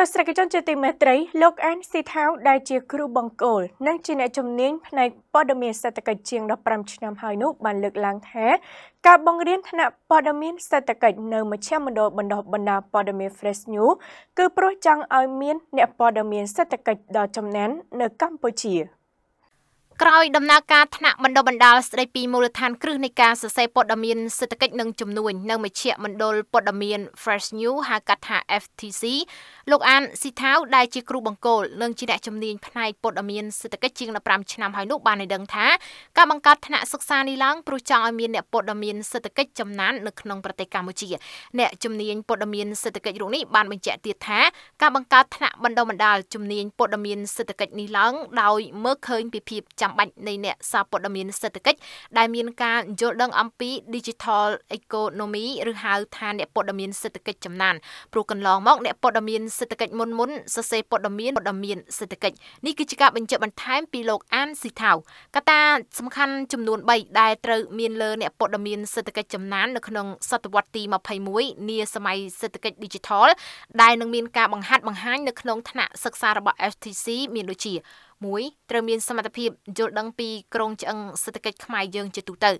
ទស្សនវិជ្ជាទីមេត្រីលោកអានស៊ីថៅដែលជា គ្រូបង្គោលនិងជាអ្នកជំនាញផ្នែកព័ត៌មានសេដ្ឋកិច្ចជាង15ឆ្នាំហើយនោះបានលើកឡើងថាការបង្រៀនថ្នាក់ព័ត៌មានសេដ្ឋកិច្ចនៅមជ្ឈមណ្ឌលបណ្ដុះបណ្ដាព័ត៌មាន Fresh New គឺព្រោះចង់ឲ្យមានអ្នកព័ត៌មានសេដ្ឋកិច្ចដ៏ចំណាននៅកម្ពុជា។ក្រោយដំណើរការថ្នាក់បណ្ដុះបណ្ដាលស្ដីពីមូលដ្ឋានគ្រឹះនៃការសរសេរព័ត៌មានសេដ្ឋកិច្ចនិងជំនួញនៅមជ្ឈមណ្ឌលព័ត៌មាន Fresh New ហៅកាត់ថា FTC លោកអានស៊ីថាវដែលជាគ្រូបង្គោលនិងជាអ្នកជំនាញផ្នែកព័ត៌មានសេដ្ឋកិច្ចជាង15ឆ្នាំហើយនោះបានឲ្យដឹងថាការបង្កើតថ្នាក់សិក្សានេះឡើងព្រោះចង់ឲ្យមានអ្នកព័ត៌មានសេដ្ឋកិច្ចចំណាននៅក្នុងប្រទេសកម្ពុជាអ្នកជំនាញព័ត៌មានសេដ្ឋកិច្ចរូបនេះបានបញ្ជាក់ទៀតថាការបង្កើតថ្នាក់បណ្ដុះបណ្ដាលជំនាញព័ត៌មានសេដ្ឋកិច្ចនេះឡើងដោយមើលឃើញពីភាពចាំបាច់នៃអ្នកសារព័ត៌មានសេដ្ឋកិច្ចដែលមានការយល់ដឹង អំពី Digital Economy ឬហៅថាអ្នកព័ត៌មានសេដ្ឋកិច្ចចំណានព្រោះកន្លងមកអ្នកព័ត៌មានសេដ្ឋកិច្ចមុនមុនសរសេរព័ត៌មានព័ត៌មានសេដ្ឋកិច្ចនេះគឺជាការបញ្ជាក់បន្ថែមពីលោកអានស៊ីថាវកត្តាសំខាន់ចំនួន3ដែលត្រូវមានលើអ្នកព័ត៌មានសេដ្ឋកិច្ចចំណាន នៅក្នុងសតវត្សទី21នាសម័យសេដ្ឋកិច្ច Digital ដែលនឹងមានការបង្ហាត់បង្ហាញនៅក្នុងថ្នាក់សិក្សារបស់ FTC មានដូចជា1ត្រូវមានសមត្ថភាពយល់ដឹងពីក្រុងឆ្អឹងសេដ្ឋកិច្ចខ្មែរយើងជាទូទៅ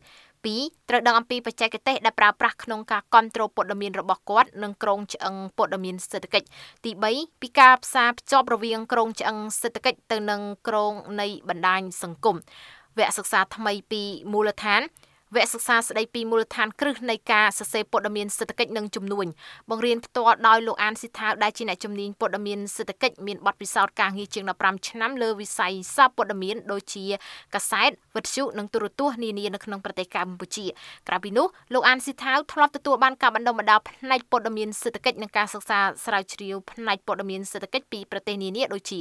2ត្រូវដឹងអំពីបច្ចេកទេសដែលប្រើប្រាស់ក្នុងការគ្រប់គ្រងព័ត៌មានរបស់គាត់និងក្រុងឆ្អឹងព័ត៌មានសេដ្ឋកិច្ចទី3ពីការផ្សារភ្ជាប់រវាងក្រុងឆ្អឹងសេដ្ឋកិច្ចទៅនឹងក្រុងនៃបណ្ដាញសង្គមវគ្គសិក្សាថ្មីពីមូលដ្ឋានវគ្គសិក្សាស្ដីពីមូលដ្ឋានគ្រឹះនៃការសរសេរព័ត៌មានសេដ្ឋកិច្ចនិងជំនួញបង្រៀនផ្ទាល់ដោយលោកអានស៊ីថាវដែលជាអ្នកជំនាញព័ត៌មានសេដ្ឋកិច្ចមានបទពិសោធន៍ការងារជាង15ឆ្នាំលើវិស័យសារព័ត៌មានដូចជាកាសែតវិទ្យុនិងទូរទស្សន៍នានានៅក្នុងប្រទេសកម្ពុជាក្រៅពីនោះលោកអានស៊ីថាវធ្លាប់ទទួលបានការបណ្ដុះបណ្ដាលផ្នែកព័ត៌មានសេដ្ឋកិច្ចនិងការសិក្សាស្រាវជ្រាវផ្នែកព័ត៌មានសេដ្ឋកិច្ចពីប្រទេសនានាដូចជា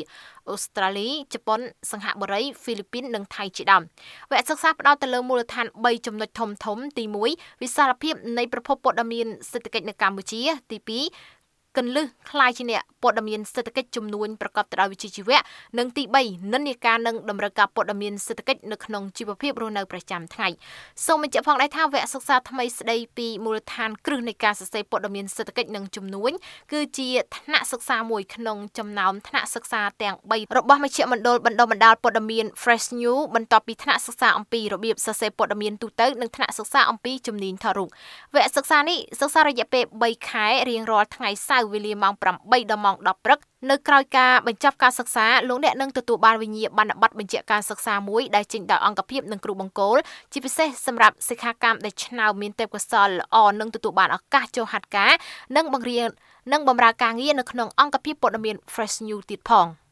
អូស្ត្រាលីជប៉ុនសិង្ហបុរីហ្វីលីពីននិងថៃជាដើមវគ្គសិក្សាផ្ដោតទៅលើមូលដ្ឋាន3ចំណុចចំណុចធំធំទី1វិសាលភាពនៃ ប្រភពព័ត៌មានសេដ្ឋកិច្ចនៅកម្ពុជាទី2គន្លឹះខ្លាយជាអ្នកព័ត៌មានសេដ្ឋកិច្ចជំនួញប្រកបទៅដោយវិជ្ជាជីវៈនិងទី3និន្នាការនិងតម្រូវការព័ត៌មានសេដ្ឋកិច្ចនៅក្នុងជីវភាពរស់នៅប្រចាំថ្ងៃសូមបញ្ជាក់ផងដែរថាវគ្គសិក្សាថ្មីស្ដីពីមូលដ្ឋានគ្រឹះនៃការសរសេរព័ត៌មានសេដ្ឋកិច្ចនិងជំនួញគឺជាថ្នាក់សិក្សាមួយក្នុងចំណោមថ្នាក់សិក្សាទាំង3របស់មជ្ឈមណ្ឌលបណ្ដុះបណ្ដាលព័ត៌មាន Fresh New បន្ទាប់ពីថ្នាក់សិក្សាអំពីរបៀបសរសេរព័ត៌មានទូទៅនិងថ្នាក់សិក្សាអំពីជំនាញថតរូបវគ្គសិក្សានេះសិក្សារយៈពេល3ខែរៀងរាល់ថ្ងៃសៅរ៍វេលាម៉ោង8ដល់ម៉ោង10ព្រឹកនៅក្រោយការបញ្ចប់ការសិក្សាលោកអ្នកនឹងទទួលបានវិញ្ញាបនបត្របញ្ជាក់ការសិក្សាមួយដែលចេញដោយអង្គភាពនិងគ្រូបង្គោលជាពិសេសសម្រាប់សិក្ខាកាមដែលឆ្នើមមានទេពកោសល្យល្អនិងទទួលបានឱកាសចូលហាត់ការនិងបង្រៀននិងបម្រើការងារនៅក្នុងអង្គភាពព័ត៌មាន Fresh New ទៀតផង។